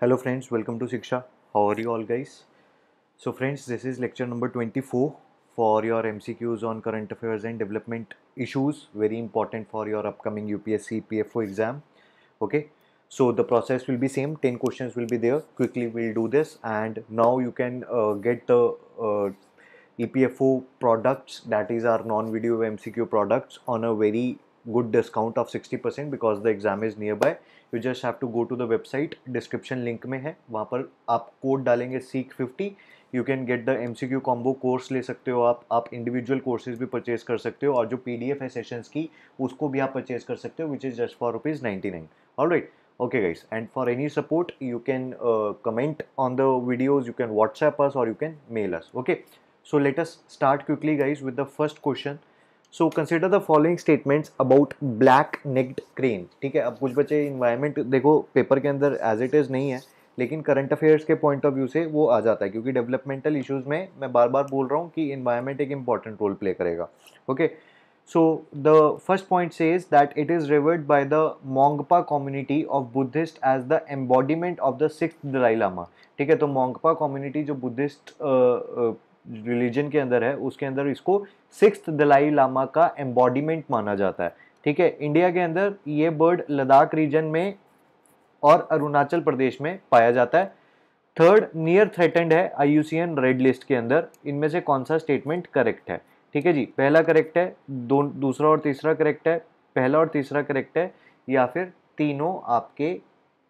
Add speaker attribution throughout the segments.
Speaker 1: hello friends welcome to Siksha how are you all guys so friends this is lecture number 24 for your MCQs on current affairs and development issues very important for your upcoming UPSC PFO exam okay so the process will be same 10 questions will be there quickly we'll do this and now you can uh, get the uh, EPFO products that is our non-video MCQ products on a very good discount of 60% because the exam is nearby. You just have to go to the website description link mein hai wahan par aap code dalenge सीख 50 you can get the M C Q combo course ले aap हो आप आप individual courses भी purchase कर सकते हो और जो पी डी एफ है सेशंस की उसको भी आप परचेज कर सकते हो which is just for okay guys and for any support you can uh, comment on the videos you can whatsapp us or you can mail us okay so let us start quickly guys with the first question सो consider the following statements about black necked crane ठीक है अब कुछ बच्चे environment देखो paper के अंदर as it is नहीं है लेकिन करंट अफेयर्स के पॉइंट ऑफ व्यू से वो आ जाता है क्योंकि डेवलपमेंटल इशूज में मैं बार बार बोल रहा हूँ कि इन्वायरमेंट एक इंपॉर्टेंट रोल प्ले करेगा okay so the first point says that it is revered by the Monpa community of Buddhist as the embodiment of the six Dalai Lama ठीक है तो मोंगपा कम्युनिटी जो बुद्धिस्ट रिलीजन के अंदर है उसके अंदर इसको सिक्स दलाई लामा का एम्बॉडीमेंट माना जाता है ठीक है इंडिया के अंदर ये बर्ड लद्दाख रीजन में और अरुणाचल प्रदेश में पाया जाता है थर्ड नियर थ्रेटेंड है आईयूसीएन रेड लिस्ट के अंदर इनमें से कौन सा स्टेटमेंट करेक्ट है ठीक है जी पहला करेक्ट है दो दूसरा और तीसरा करेक्ट है पहला और तीसरा करेक्ट है या फिर तीनों आपके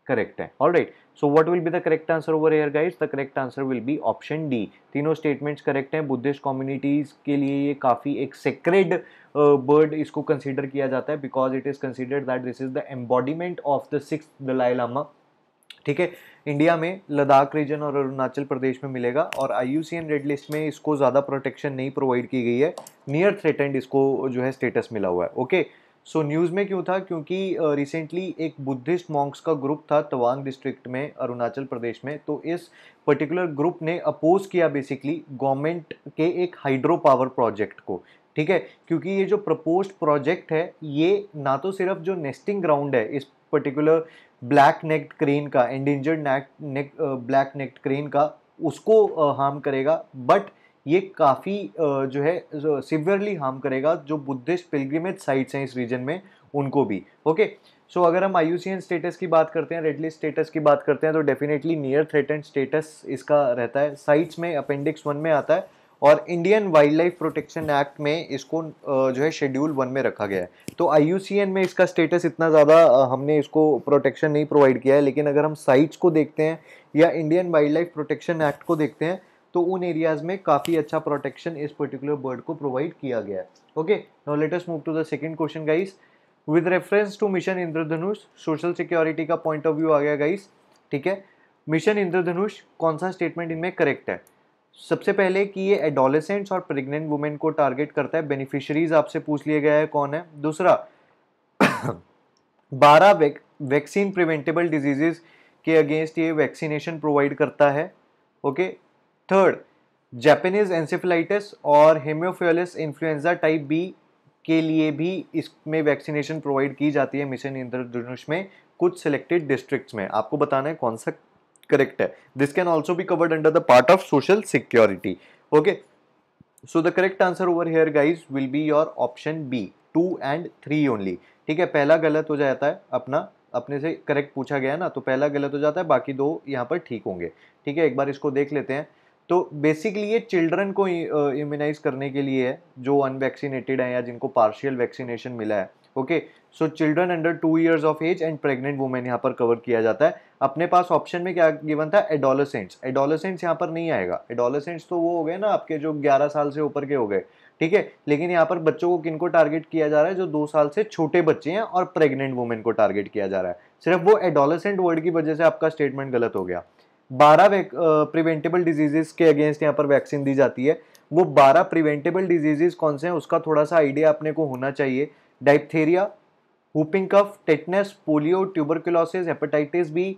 Speaker 1: करेक्ट है all right so what will be the correct answer over here guys the correct answer will be option D तीनों स्टेटमेंट्स करेक्ट हैं बुद्धिस्ट कम्युनिटीज़ के लिए ये काफ़ी एक सेक्रेड बर्ड uh, इसको कंसिडर किया जाता है because it is considered that this is the embodiment of the six Dalai Lama ठीक है इंडिया में लद्दाख रीजन और अरुणाचल प्रदेश में मिलेगा और आई रेड लिस्ट में इसको ज़्यादा प्रोटेक्शन नहीं प्रोवाइड की गई है नियर थ्रेटेंड इसको जो है स्टेटस मिला हुआ है okay okay? So so, news में क्यों था क्योंकि रिसेंटली uh, एक बुद्धिस्ट मॉन्क्स का ग्रुप था तवांग डिस्ट्रिक्ट में अरुणाचल प्रदेश में तो इस पर्टिकुलर ग्रुप ने अपोज किया बेसिकली गवर्नमेंट के एक हाइड्रो पावर प्रोजेक्ट को ठीक है क्योंकि ये जो प्रपोज प्रोजेक्ट है ये ना तो सिर्फ जो नेस्टिंग ग्राउंड है इस पर्टिकुलर ब्लैक नेक्ड क्रेन का endangered neck black necked crane का उसको हार्म करेगा बट ये काफ़ी जो है सिवियरली हार्म करेगा जो बुद्धिस्ट पिलग्रिमेज साइट्स हैं इस रीजन में उनको भी ओके सो so, अगर हम आई स्टेटस की बात करते हैं रेडलिस्ट स्टेटस की बात करते हैं तो डेफिनेटली नियर थ्रेटन स्टेटस इसका रहता है साइट्स में अपेंडिक्स वन में आता है और Indian wildlife protection act में इसको जो है शेड्यूल वन में रखा गया है तो आई में इसका स्टेटस इतना ज़्यादा हमने इसको प्रोटेक्शन नहीं प्रोवाइड किया है लेकिन अगर हम साइट्स को देखते हैं या Indian wildlife protection act को देखते हैं तो उन एरियाज में काफ़ी अच्छा प्रोटेक्शन इस पर्टिकुलर बर्ड को प्रोवाइड किया गया है okay now let us move to the second question guys with reference to mission Indradhanush social security का पॉइंट ऑफ व्यू आ गया गाइस ठीक है मिशन इंद्रधनुष कौन सा स्टेटमेंट इनमें करेक्ट है सबसे पहले कि ये एडोलेसेंट्स और प्रेग्नेंट वुमेन को टारगेट करता है बेनिफिशरीज आपसे पूछ लिया गया है कौन है दूसरा बारह वैक्सीन प्रिवेंटेबल डिजीजेज के अगेंस्ट ये वैक्सीनेशन प्रोवाइड करता है ओके थर्ड जैपनीज एंसेफिलाइटिस और हेमोफियलिस इन्फ्लुएंजा टाइप बी के लिए भी इसमें वैक्सीनेशन प्रोवाइड की जाती है मिशन इंद्रधनुष में कुछ सिलेक्टेड डिस्ट्रिक्ट्स में आपको बताना है कौन सा करेक्ट है this can also be covered under the part of social security okay so the correct answer over here guys will be your option B two and three only ठीक है पहला गलत हो जाता है अपना अपने से करेक्ट पूछा गया ना तो पहला गलत हो जाता है बाकी दो यहाँ पर ठीक होंगे ठीक है एक बार इसको देख लेते हैं तो बेसिकली ये चिल्ड्रन को इम्यूनाइज uh, करने के लिए है जो अनवैक्सीनेटेड हैं या जिनको पार्शियल वैक्सीनेशन मिला है okay so children under two years of age and pregnant women यहाँ पर कवर किया जाता है अपने पास ऑप्शन में क्या गिवन था एडोलसेंट्स एडोलसेंट्स यहाँ पर नहीं आएगा एडोलसेंट्स तो वो हो गए ना आपके जो ग्यारह साल से ऊपर के हो गए ठीक है लेकिन यहाँ पर बच्चों को किनको टारगेट किया जा रहा है जो दो साल से छोटे बच्चे हैं और प्रेग्नेंट वुमेन को टारगेट किया जा रहा है सिर्फ वो एडोलसेंट वर्ड की वजह से आपका स्टेटमेंट गलत हो गया बारह प्रिवेंटेबल डिजीजेस के अगेंस्ट यहाँ पर वैक्सीन दी जाती है वो बारह प्रिवेंटेबल डिजीजेस कौन से हैं उसका थोड़ा सा आइडिया अपने को होना चाहिए diphtheria whooping cough tetanus polio tuberculosis hepatitis B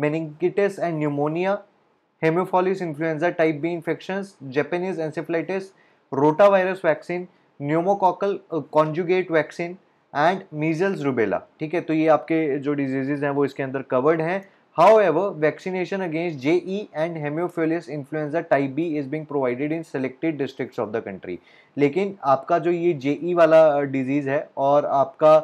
Speaker 1: meningitis and pneumonia haemophilus influenza type B infection Japanese encephalitis rota virus vaccine pneumococcal conjugate vaccine and measles rubella ठीक है तो ये आपके जो डिजीजेज हैं वो इसके अंदर कवर्ड हैं however vaccination against J E and haemophilus influenza type B is being provided in selected districts of the country लेकिन आपका जो ये जे ई e वाला डिजीज है और आपका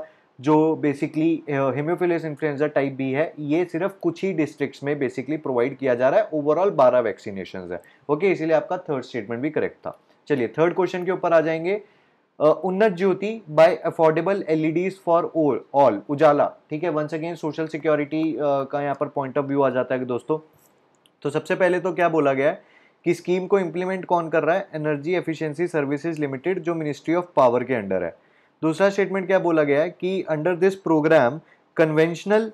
Speaker 1: जो basically haemophilus influenza type B है ये सिर्फ कुछ ही डिस्ट्रिक्ट्स में बेसिकली प्रोवाइड किया जा रहा है ओवरऑल बारह वैक्सीनेशन है ओके okay, इसीलिए आपका थर्ड स्टेटमेंट भी करेक्ट था चलिए थर्ड क्वेश्चन के ऊपर आ जाएंगे Unnat Jyoti by affordable LEDs for all Ujala ठीक है वंस अगेन सोशल सिक्योरिटी का यहाँ पर पॉइंट ऑफ व्यू आ जाता है दोस्तों तो सबसे पहले तो क्या बोला गया है कि स्कीम को इम्प्लीमेंट कौन कर रहा है एनर्जी एफिशिएंसी सर्विसेज लिमिटेड जो मिनिस्ट्री ऑफ पावर के अंडर है दूसरा स्टेटमेंट क्या बोला गया है कि under this programme conventional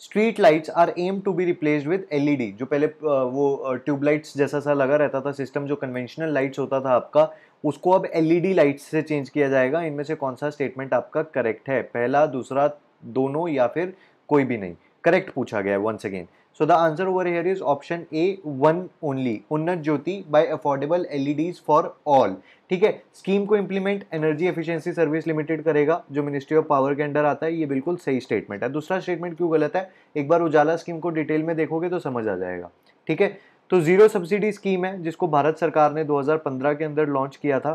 Speaker 1: street lights are um to be replaced with LED जो पहले वो ट्यूब लाइट्स जैसा सा लगा रहता था सिस्टम जो कन्वेंशनल लाइट्स होता था आपका उसको अब एलईडी लाइट्स e से चेंज किया जाएगा इनमें से कौन सा स्टेटमेंट आपका करेक्ट है पहला दूसरा दोनों या फिर कोई भी नहीं करेक्ट पूछा गया है once again so the answer over here is option A one only Unnat Jyoti by affordable LEDs for all ठीक है स्कीम को implement energy efficiency service limited करेगा जो मिनिस्ट्री ऑफ पावर के अंडर आता है ये बिल्कुल सही स्टेटमेंट है दूसरा स्टेटमेंट क्यों गलत है एक बार उजाला स्कीम को डिटेल में देखोगे तो समझ आ जाएगा ठीक है तो जीरो सब्सिडी स्कीम है जिसको भारत सरकार ने 2015 के अंदर लॉन्च किया था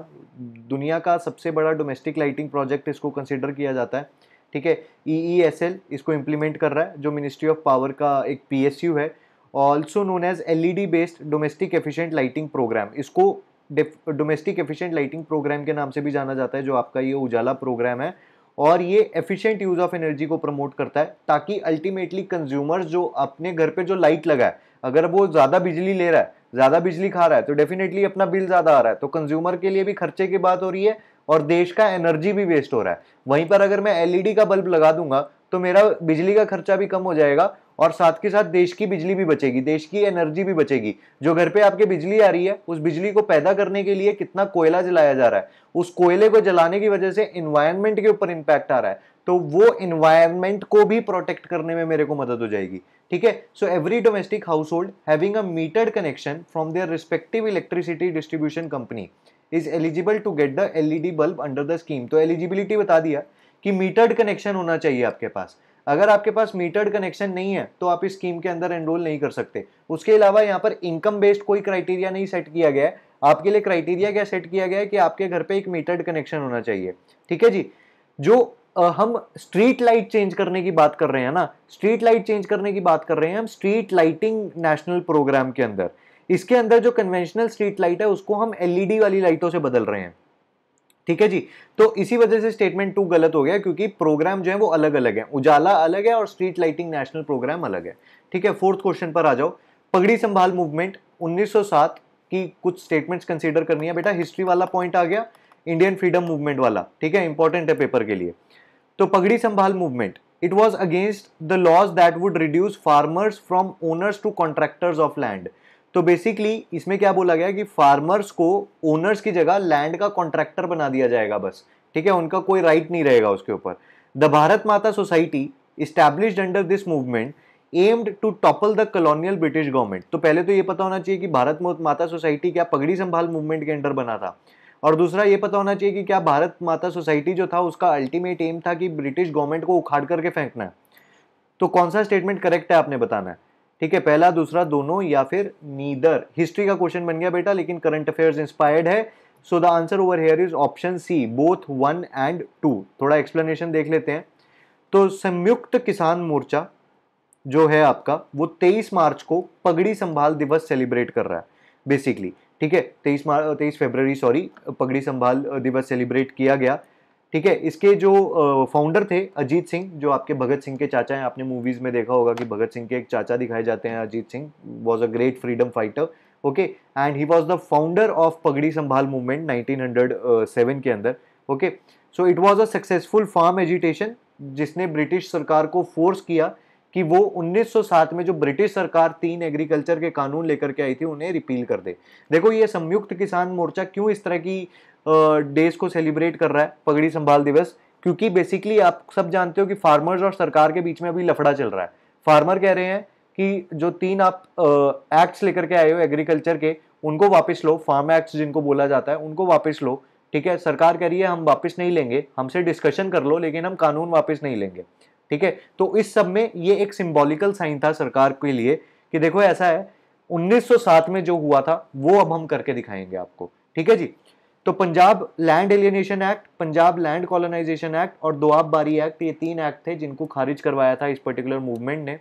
Speaker 1: दुनिया का सबसे बड़ा डोमेस्टिक लाइटिंग प्रोजेक्ट इसको कंसिडर किया जाता है ठीक है ई ई एस एल इसको इम्प्लीमेंट कर रहा है जो मिनिस्ट्री ऑफ पावर का एक पी एस यू है also known as L E D based domestic efficient lighting programme इसको डोमेस्टिक एफिशिएंट लाइटिंग प्रोग्राम के नाम से भी जाना जाता है जो आपका ये उजाला प्रोग्राम है और ये एफिशिएंट यूज़ ऑफ एनर्जी को प्रमोट करता है ताकि अल्टीमेटली कंज्यूमर्स जो अपने घर पे जो लाइट लगाए अगर वो ज़्यादा बिजली ले रहा है ज़्यादा बिजली खा रहा है तो डेफिनेटली अपना बिल ज़्यादा आ रहा है तो कंज्यूमर के लिए भी खर्चे की बात हो रही है और देश का एनर्जी भी वेस्ट हो रहा है वहीं पर अगर मैं एलईडी e का बल्ब लगा दूंगा तो मेरा बिजली का खर्चा भी कम हो जाएगा और साथ के साथ देश की बिजली भी बचेगी देश की एनर्जी भी बचेगी जो घर पे आपके बिजली आ रही है उस बिजली को पैदा करने के लिए कितना कोयला जलाया जा रहा है उस कोयले को जलाने की वजह से इन्वायरमेंट के ऊपर इम्पैक्ट आ रहा है तो वो इन्वायरमेंट को भी प्रोटेक्ट करने में मेरे को मदद हो जाएगी ठीक है so every domestic household having a metered connection from their respective electricity distribution company is eligible to get the LED bulb under the scheme तो एलिजिबिलिटी बता दिया कि मीटर्ड कनेक्शन होना चाहिए आपके पास अगर आपके पास मीटर्ड कनेक्शन नहीं है तो आप इस स्कीम के अंदर एनरोल नहीं कर सकते उसके अलावा यहाँ पर इनकम बेस्ड कोई क्राइटेरिया नहीं सेट किया गया है आपके लिए क्राइटेरिया क्या सेट किया गया है कि आपके घर पे एक मीटर्ड कनेक्शन होना चाहिए ठीक है जी जो आ, हम स्ट्रीट लाइट चेंज करने की बात कर रहे हैं ना स्ट्रीट लाइट चेंज करने की बात कर रहे हैं हम स्ट्रीट लाइटिंग नेशनल प्रोग्राम के अंदर इसके अंदर जो कन्वेंशनल स्ट्रीट लाइट है उसको हम एलईडी वाली लाइटों से बदल रहे हैं ठीक है जी तो इसी वजह से स्टेटमेंट टू गलत हो गया क्योंकि प्रोग्राम जो है वो अलग अलग है उजाला अलग है और स्ट्रीट लाइटिंग नेशनल प्रोग्राम अलग है ठीक है फोर्थ क्वेश्चन पर आ जाओ पगड़ी संभाल मूवमेंट 1907 की कुछ स्टेटमेंट्स कंसीडर करनी है बेटा हिस्ट्री वाला पॉइंट आ गया इंडियन फ्रीडम मूवमेंट वाला ठीक है इंपॉर्टेंट है पेपर के लिए तो Pagdi Sambhal movement it was against the laws that would reduce farmers from owners to contractors of land तो बेसिकली इसमें क्या बोला गया कि फार्मर्स को ओनर्स की जगह लैंड का कॉन्ट्रैक्टर बना दिया जाएगा बस ठीक है उनका कोई राइट नहीं रहेगा उसके ऊपर the Bharat Mata society established under this movement aimed to topple the colonial British government तो पहले तो ये पता होना चाहिए कि भारत माता सोसाइटी क्या पगड़ी संभाल मूवमेंट के अंडर बना था और दूसरा ये पता होना चाहिए कि क्या भारत माता सोसाइटी जो था उसका अल्टीमेट एम था कि ब्रिटिश गवर्नमेंट को उखाड़ करके फेंकना है तो कौन सा स्टेटमेंट करेक्ट है आपने बताना है ठीक है पहला दूसरा दोनों या फिर नीदर हिस्ट्री का क्वेश्चन बन गया बेटा लेकिन करंट अफेयर्स इंस्पायर्ड है so the answer over here is option C both one and two थोड़ा एक्सप्लेनेशन देख लेते हैं तो संयुक्त किसान मोर्चा जो है आपका वो 23 मार्च को पगड़ी संभाल दिवस सेलिब्रेट कर रहा है बेसिकली ठीक है 23 मार्च 23 फरवरी सॉरी पगड़ी संभाल दिवस सेलिब्रेट किया गया ठीक है इसके जो फाउंडर थे अजीत सिंह जो आपके भगत सिंह के चाचा हैं आपने मूवीज़ में देखा होगा कि भगत सिंह के एक चाचा दिखाए जाते हैं Ajit Singh was a great freedom fighter okay and he was the founder of Pagdi Sambhal movement 1907 के अंदर okay so it was a successful farm agitation जिसने ब्रिटिश सरकार को फोर्स किया कि वो 1907 में जो ब्रिटिश सरकार तीन एग्रीकल्चर के कानून लेकर के आई थी उन्हें रिपील कर दे देखो ये संयुक्त किसान मोर्चा क्यों इस तरह की डेज को सेलिब्रेट कर रहा है पगड़ी संभाल दिवस क्योंकि बेसिकली आप सब जानते हो कि फार्मर्स और सरकार के बीच में अभी लफड़ा चल रहा है फार्मर कह रहे हैं कि जो तीन आप एक्ट्स लेकर के आए हो एग्रीकल्चर के उनको वापस लो फार्म एक्ट्स जिनको बोला जाता है उनको वापस लो ठीक है सरकार कह रही है हम वापस नहीं लेंगे हमसे डिस्कशन कर लो लेकिन हम कानून वापस नहीं लेंगे ठीक है तो इस सब में ये एक सिम्बॉलिकल साइन था सरकार के लिए कि देखो ऐसा है 1907 में जो हुआ था वो अब हम करके दिखाएंगे आपको ठीक है जी तो Punjab land alienation act Punjab land colonisation act और दोआब बारी एक्ट ये तीन एक्ट थे जिनको खारिज करवाया था इस पर्टिकुलर मूवमेंट ने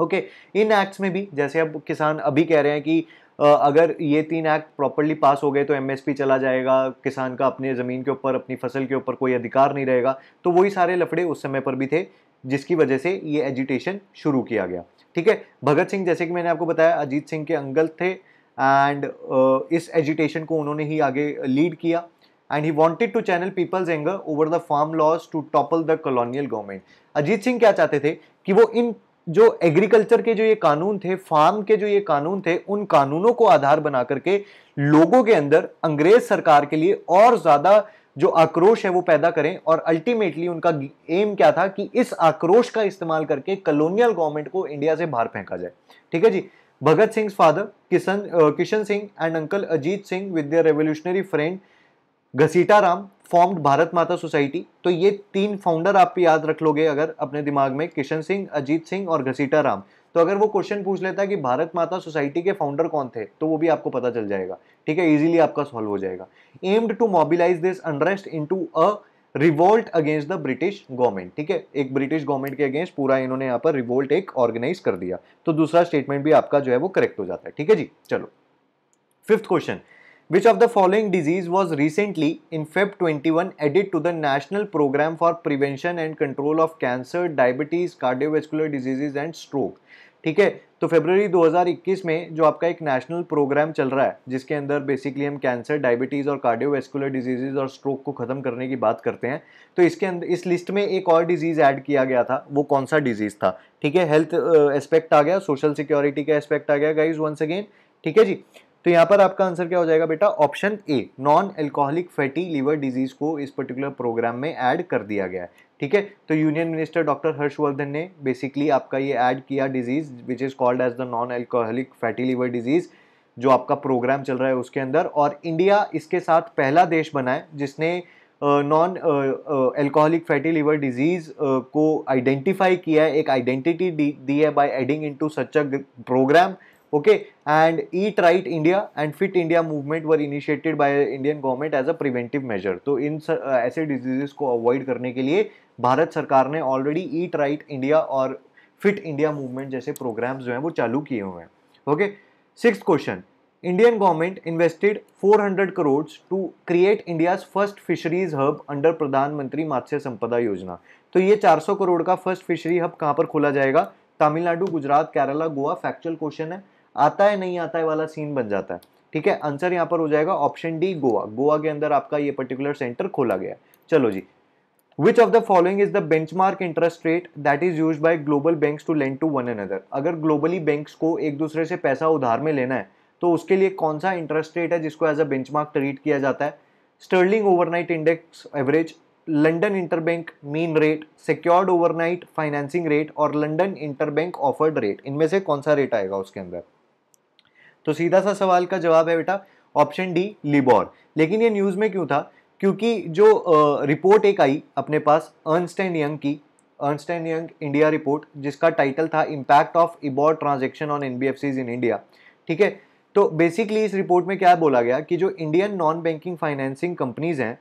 Speaker 1: ओके okay, इन एक्ट्स में भी जैसे अब किसान अभी कह रहे हैं कि अगर ये तीन एक्ट प्रॉपरली पास हो गए तो एमएसपी चला जाएगा किसान का अपने ज़मीन के ऊपर अपनी फसल के ऊपर कोई अधिकार नहीं रहेगा तो वही सारे लफड़े उस समय पर भी थे जिसकी वजह से ये एजिटेशन शुरू किया गया ठीक है भगत सिंह जैसे कि मैंने आपको बताया अजीत सिंह के अंगल थे एंड uh, इस एजुटेशन को उन्होंने ही आगे लीड किया and he wanted to channel people's anger over the farm laws to topple the colonial government Ajit Singh क्या चाहते थे कि वो इन जो एग्रीकल्चर के जो ये कानून थे फार्म के जो ये कानून थे उन कानूनों को आधार बना करके लोगों के अंदर अंग्रेज सरकार के लिए और ज़्यादा जो आक्रोश है वो पैदा करें और अल्टीमेटली उनका एम क्या था कि इस आक्रोश का इस्तेमाल करके कॉलोनियल गवर्नमेंट को इंडिया से बाहर फेंका जाए ठीक है जी Bhagat Singh father Kishan Kishan Singh and uncle Ajit Singh with with revolutionary friend Ghasita Ram formed Bharat Mata society तो ये तीन फाउंडर आप याद रख लोगे अगर अपने दिमाग में किशन सिंह अजीत सिंह और घसीटा राम तो अगर वो क्वेश्चन पूछ लेता है कि भारत माता सोसाइटी के फाउंडर कौन थे तो वो भी आपको पता चल जाएगा ठीक है इजीली आपका सॉल्व हो जाएगा aimed to mobilise this unrest into a revolt against the British government ठीक है एक ब्रिटिश गवर्नमेंट के अगेंस्ट पूरा इन्होंने यहां पर रिवोल्ट एक ऑर्गेनाइज कर दिया तो दूसरा स्टेटमेंट भी आपका जो है वो करेक्ट हो जाता है ठीक है जी चलो fifth question which of the following disease was recently in Feb twenty one added to the national programme for prevention and control of cancer diabetes cardiovascular diseases and stroke ठीक है तो फेबररी 2021 में जो आपका एक नेशनल प्रोग्राम चल रहा है जिसके अंदर बेसिकली हम कैंसर डायबिटीज़ और कार्डियोवेस्कुलर डिजीजेज और स्ट्रोक को ख़त्म करने की बात करते हैं तो इसके अंदर इस लिस्ट में एक और डिजीज़ ऐड किया गया था वो कौन सा डिजीज़ था ठीक है हेल्थ एस्पेक्ट uh, आ गया सोशल सिक्योरिटी का एस्पेक्ट आ गया गाइज वंस अगेन ठीक है जी तो यहाँ पर आपका आंसर क्या हो जाएगा बेटा option A non alcoholic fatty liver disease को इस पर्टिकुलर प्रोग्राम में ऐड कर दिया गया है ठीक है तो यूनियन मिनिस्टर डॉक्टर हर्षवर्धन ने बेसिकली आपका ये ऐड किया disease which is called as the non alcoholic fatty liver disease जो आपका प्रोग्राम चल रहा है उसके अंदर और इंडिया इसके साथ पहला देश बना है जिसने non alcoholic fatty liver disease को आइडेंटिफाई किया है एक आइडेंटिटी दी है by adding into such a programme okay and eat right India and fit India movement were initiated by Indian government as a preventive measure तो इन ऐसे diseases को अवॉइड करने के लिए भारत सरकार ने ऑलरेडी ईट राइट इंडिया और फिट इंडिया मूवमेंट जैसे प्रोग्राम्स जो हैं वो चालू किए हुए हैं okay six question Indian government invested 400 crore to create India's first fisheries hub under Pradhan Mantri Matsya संपदा योजना तो ये 400 करोड़ का फर्स्ट फिशरी हब कहाँ पर खोला जाएगा तमिलनाडु गुजरात केरला गोवा फैक्चुअल क्वेश्चन है आता है नहीं आता है वाला सीन बन जाता है ठीक है आंसर यहाँ पर हो जाएगा ऑप्शन डी गोवा गोवा के अंदर आपका ये पर्टिकुलर सेंटर खोला गया चलो जी which of the following is the benchmark interest rate that is use by global bank to lend to one another? अगर ग्लोबली बैंक्स को एक दूसरे से पैसा उधार में लेना है तो उसके लिए कौन सा इंटरेस्ट रेट है जिसको as a benchmark treat किया जाता है sterling overnight index average London interbank mean rate secured overnight financing rate और London interbank offered rate इनमें से कौन सा रेट आएगा उसके अंदर तो सीधा सा सवाल का जवाब है बेटा ऑप्शन डी लिबॉर लेकिन ये न्यूज़ में क्यों था क्योंकि जो रिपोर्ट एक आई अपने पास अर्नस्ट एंड यंग की Ernst and Young India report जिसका टाइटल था impact of IBOR transaction on an in India ठीक है तो बेसिकली इस रिपोर्ट में क्या बोला गया कि जो Indian non banking financing companies हैं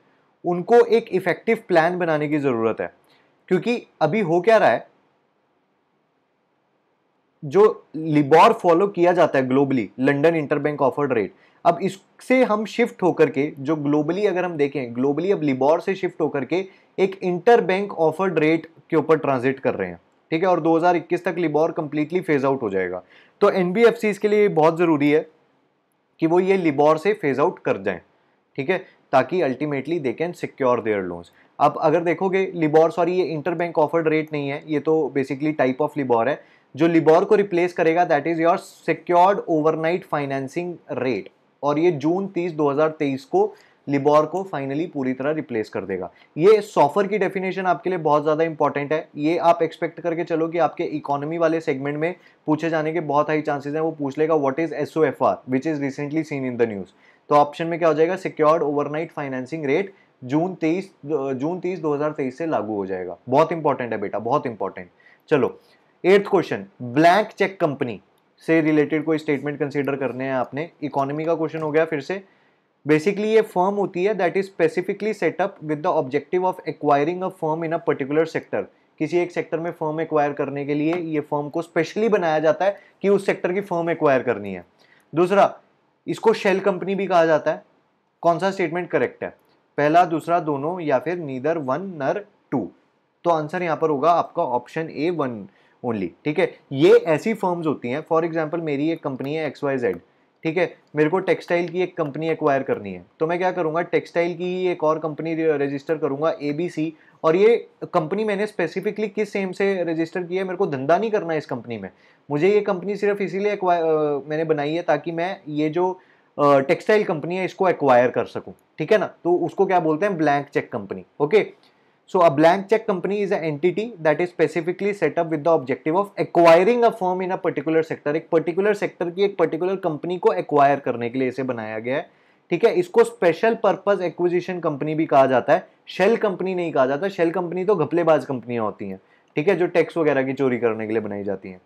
Speaker 1: उनको एक इफेक्टिव प्लान बनाने की ज़रूरत है क्योंकि अभी हो क्या रहा है जो लिबॉर फॉलो किया जाता है globally London interbank offered rate अब इससे हम शिफ्ट होकर के जो ग्लोबली अगर हम देखें ग्लोबली अब लिबॉर से शिफ्ट होकर के एक इंटर बैंक ऑफर्ड रेट के ऊपर ट्रांजिट कर रहे हैं ठीक है और 2021 तक लिबॉर कंप्लीटली फेज आउट हो जाएगा तो एन के लिए बहुत ज़रूरी है कि वो ये लिबॉर से फेज आउट कर जाए ठीक है ताकि ultimately they can secure their loans अब अगर देखोगे लिबॉर सॉरी ये इंटर बैंक ऑफर्ड रेट नहीं है ये तो बेसिकली टाइप ऑफ लिबॉर है जो लिबॉर को रिप्लेस करेगा that is your secured overnight financing rate और ये जून 30 2023 को लिबोर को फाइनली पूरी तरह रिप्लेस कर देगा ये सॉफर की डेफिनेशन आपके लिए बहुत ज़्यादा इंपॉर्टेंट है ये आप एक्सपेक्ट करके चलो कि आपके इकोनॉमी वाले सेगमेंट में पूछे जाने के बहुत हाई चांसेस हैं वो पूछ लेगा what is S O F R which is recently seen in the news तो ऑप्शन में क्या हो जाएगा सिक्योर्ड ओवरनाइट फाइनेंसिंग रेट जून तेईस जून तीस दो से लागू हो जाएगा बहुत इंपॉर्टेंट है बेटा बहुत इंपॉर्टेंट चलो eighth question blank cheque company से रिलेटेड कोई स्टेटमेंट कंसिडर करने हैं आपने इकोनॉमी का क्वेश्चन हो गया फिर से बेसिकली ये फर्म होती है that is specifically set up with the objective of acquiring a firm in a particular sector किसी एक सेक्टर में फर्म एक्वायर करने के लिए ये फर्म को स्पेशली बनाया जाता है कि उस सेक्टर की फर्म एक्वायर करनी है दूसरा इसको शेल कंपनी भी कहा जाता है कौन सा स्टेटमेंट करेक्ट है पहला दूसरा दोनों या फिर नीदर वन नर टू तो आंसर यहाँ पर होगा आपका ऑप्शन ए वन ओनली ठीक है ये ऐसी फर्म्स होती हैं फॉर एग्जाम्पल मेरी एक कंपनी है एक्स वाई जेड ठीक है मेरे को टेक्सटाइल की एक कंपनी एक्वायर करनी है तो मैं क्या करूँगा टेक्सटाइल की ही एक और कंपनी रजिस्टर करूँगा ए बी सी और ये कंपनी मैंने स्पेसिफिकली किस सेम से रजिस्टर किया है मेरे को धंधा नहीं करना है इस कंपनी में मुझे ये कंपनी सिर्फ इसीलिए मैंने बनाई है ताकि मैं ये जो टेक्सटाइल कंपनी है इसको एक्वायर कर सकूँ ठीक है ना तो उसको क्या बोलते हैं blank cheque company okay So a blank check company is an entity that is specifically set up with the objective of acquiring a firm in a particular sector. एक particular sector की एक particular company को acquire करने के लिए इसे बनाया गया है ठीक है इसको special purpose acquisition company भी कहा जाता है shell company नहीं कहा जाता shell company तो घपलेबाज कंपनियाँ होती हैं ठीक है जो टैक्स वगैरह की चोरी करने के लिए बनाई जाती हैं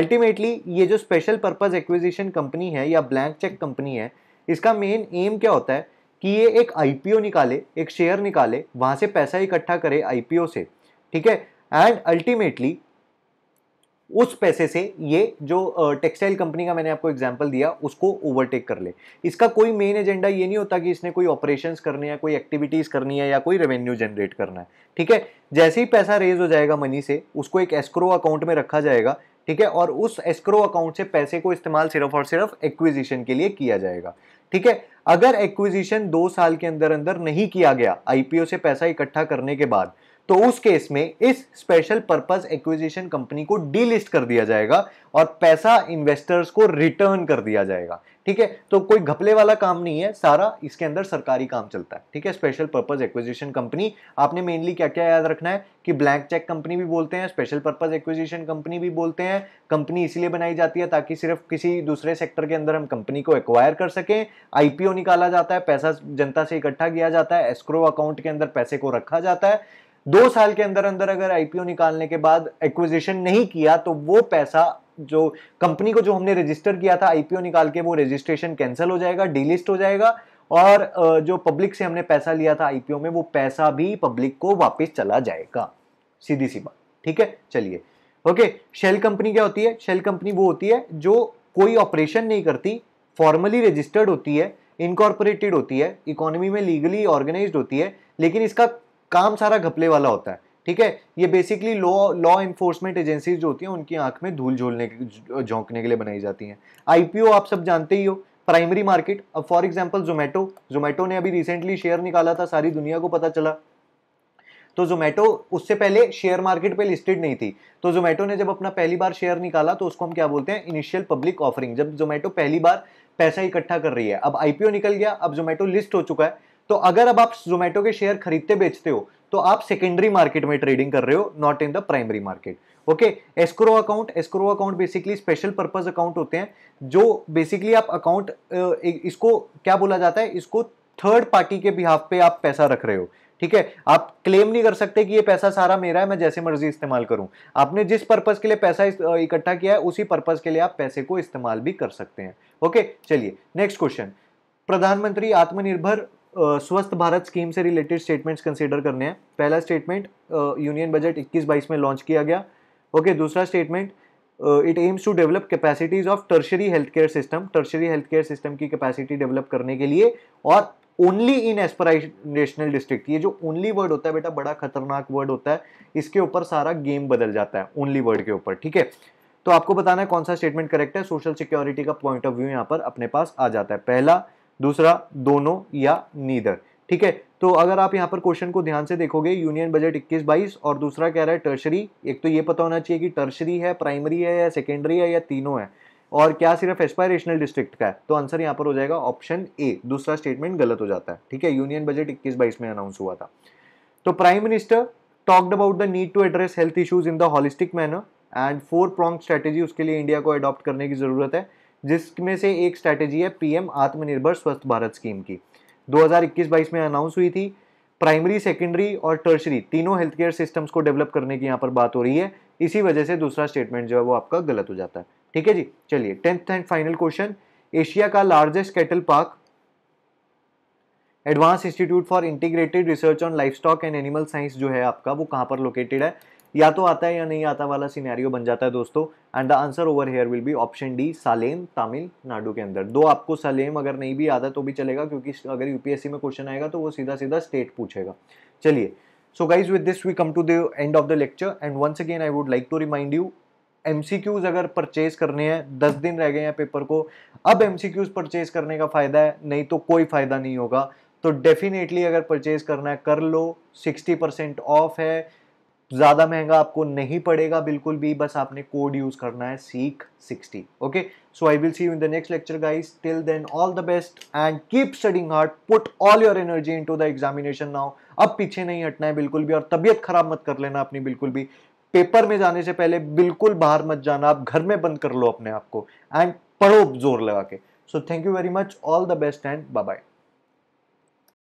Speaker 1: अल्टीमेटली ये जो स्पेशल पर्पज़ एक्विजिशन कंपनी है या ब्लैंक चेक कंपनी है इसका मेन एम क्या होता है कि ये एक आईपीओ निकाले एक शेयर निकाले वहां से पैसा इकट्ठा करे आईपीओ से ठीक है एंड अल्टीमेटली उस पैसे से ये जो टेक्सटाइल कंपनी का मैंने आपको एग्जांपल दिया उसको ओवरटेक कर ले इसका कोई मेन एजेंडा ये नहीं होता कि इसने कोई ऑपरेशंस करने या कोई एक्टिविटीज़ करनी है या कोई रेवेन्यू जनरेट करना है ठीक है जैसे ही पैसा रेज हो जाएगा मनी से उसको एक एस्क्रो अकाउंट में रखा जाएगा ठीक है और उस एस्क्रो अकाउंट से पैसे को इस्तेमाल सिर्फ और सिर्फ एक्विजिशन के लिए किया जाएगा ठीक है अगर एक्विजिशन दो साल के अंदर अंदर नहीं किया गया आईपीओ से पैसा इकट्ठा करने के बाद तो उस केस में इस स्पेशल पर्पज एक्विजिशन कंपनी को डीलिस्ट कर दिया जाएगा और पैसा इन्वेस्टर्स को रिटर्न कर दिया जाएगा ठीक है तो कोई घपले वाला काम नहीं है सारा इसके अंदर सरकारी काम चलता है ठीक है स्पेशल पर्पस एक्विजिशन कंपनी आपने मेनली क्या क्या याद रखना है कि ब्लैंक चेक कंपनी भी बोलते हैं स्पेशल पर्पज एक्विजिशन कंपनी भी बोलते हैं कंपनी इसलिए बनाई जाती है ताकि सिर्फ किसी दूसरे सेक्टर के अंदर हम कंपनी को एक्वायर कर सकें आईपीओ निकाला जाता है पैसा जनता से इकट्ठा किया जाता है एस्क्रो अकाउंट के अंदर पैसे को रखा जाता है दो साल के अंदर अंदर अगर आईपीओ निकालने के बाद एक्विजिशन नहीं किया तो वो पैसा जो कंपनी को जो हमने रजिस्टर किया था आईपीओ निकाल के वो रजिस्ट्रेशन कैंसिल हो जाएगा डीलिस्ट हो जाएगा और जो पब्लिक से हमने पैसा लिया था आईपीओ में वो पैसा भी पब्लिक को वापस चला जाएगा सीधी सी बात ठीक है चलिए ओके शेल कंपनी क्या होती है शेल कंपनी वो होती है जो कोई ऑपरेशन नहीं करती फॉर्मली रजिस्टर्ड होती है इनकॉर्पोरेटेड होती है इकोनॉमी में लीगली ऑर्गेनाइज होती है लेकिन इसका काम सारा घपले वाला होता है ठीक है ये basically law law enforcement agencies जो होती हैं उनकी आंख में धूल झोलने के झोंकने के लिए बनाई जाती हैं आईपीओ आप सब जानते ही हो प्राइमरी मार्केट अब फॉर एग्जांपल जोमेटो जोमेटो ने अभी रिसेंटली शेयर निकाला था सारी दुनिया को पता चला तो जोमेटो उससे पहले शेयर मार्केट पे लिस्टेड नहीं थी तो जोमेटो ने जब अपना पहली बार शेयर निकाला तो उसको हम क्या बोलते हैं इनिशियल पब्लिक ऑफरिंग जब जोमेटो पहली बार पैसा इकट्ठा कर रही है अब आईपीओ निकल गया अब जोमेटो लिस्ट हो चुका है तो अगर अब आप जोमेटो के शेयर खरीदते बेचते हो तो आप सेकेंडरी मार्केट में ट्रेडिंग कर रहे हो not in the primary market okay escrow account escrow account basically special purpose account होते हैं जो बेसिकली आप अकाउंट इसको क्या बोला जाता है इसको थर्ड पार्टी के बिहाफ पे आप पैसा रख रहे हो ठीक है आप क्लेम नहीं कर सकते कि ये पैसा सारा मेरा है मैं जैसे मर्जी इस्तेमाल करूं आपने जिस पर्पज के लिए पैसा इकट्ठा किया है उसी पर्पज के लिए आप पैसे को इस्तेमाल भी कर सकते हैं ओके चलिए next question Pradhan Mantri Atmanirbhar Swasth Bharat scheme से रिलेटेड स्टेटमेंट्स कंसीडर करने हैं पहला स्टेटमेंट यूनियन बजट 21-22 में लॉन्च किया गया ओके okay, दूसरा statement it aims to develop capacities of tertiary health care system tertiary health care system की कैपेसिटी डेवलप करने के लिए और ओनली इन एस्पराइनेशनल डिस्ट्रिक्ट ये जो ओनली वर्ड होता है बेटा बड़ा खतरनाक वर्ड होता है इसके ऊपर सारा गेम बदल जाता है ओनली वर्ड के ऊपर ठीक है तो आपको बताना है कौन सा स्टेटमेंट करेक्ट है सोशल सिक्योरिटी का पॉइंट ऑफ व्यू यहाँ पर अपने पास आ जाता है पहला दूसरा दोनों या नीदर ठीक है तो अगर आप यहाँ पर क्वेश्चन को ध्यान से देखोगे यूनियन बजट 21 22 और दूसरा कह रहा है टर्शरी एक तो ये पता होना चाहिए कि टर्शरी है प्राइमरी है या सेकेंडरी है या तीनों है और क्या सिर्फ एस्पायरेशनल डिस्ट्रिक्ट का है तो आंसर यहाँ पर हो जाएगा ऑप्शन ए दूसरा स्टेटमेंट गलत हो जाता है ठीक है यूनियन बजट इक्कीस बाईस में अनाउंस हुआ था तो prime minister talked about the need to address health issues in the holistic manner and four prong strategy उसके लिए इंडिया को अडॉप्ट करने की जरूरत है जिसमें से एक स्ट्रैटेजी है पीएम आत्मनिर्भर स्वस्थ भारत स्कीम की 2021-22 में अनाउंस हुई थी प्राइमरी सेकेंडरी और टर्शरी तीनों हेल्थ केयर सिस्टम्स को डेवलप करने की यहाँ पर बात हो रही है इसी वजह से दूसरा स्टेटमेंट जो है वो आपका गलत हो जाता है ठीक है जी चलिए tenth and final question Asia का largest cattle park advance institute for integrated research on livestock and animal science जो है आपका वो कहाँ पर लोकेटेड है या तो आता है या नहीं आता वाला सीनैरियो बन जाता है दोस्तों and the answer over here will be option D Salem Tamil Nadu के अंदर दो आपको सालेम अगर नहीं भी आता तो भी चलेगा क्योंकि अगर यूपीएससी में क्वेश्चन आएगा तो वो सीधा सीधा स्टेट पूछेगा चलिए so guys with this we come to the end of the lecture and once again I would like to remind you um अगर परचेज करने हैं दस दिन रह गए हैं पेपर को अब एम परचेज करने का फ़ायदा है नहीं तो कोई फ़ायदा नहीं होगा तो डेफिनेटली अगर परचेज करना है कर लो परसेंट ऑफ है ज़्यादा महंगा आपको नहीं पड़ेगा बिल्कुल भी बस आपने कोड यूज़ करना है सीख sixty okay so I will see you in the next lecture guys till then all the best and keep studying hard put all your energy into the examination now अब पीछे नहीं हटना है बिल्कुल भी और तबीयत खराब मत कर लेना अपनी बिल्कुल भी पेपर में जाने से पहले बिल्कुल बाहर मत जाना आप घर में बंद कर लो अपने आप को एंड पढ़ो जोर लगा के so thank you very much all the best and bye bye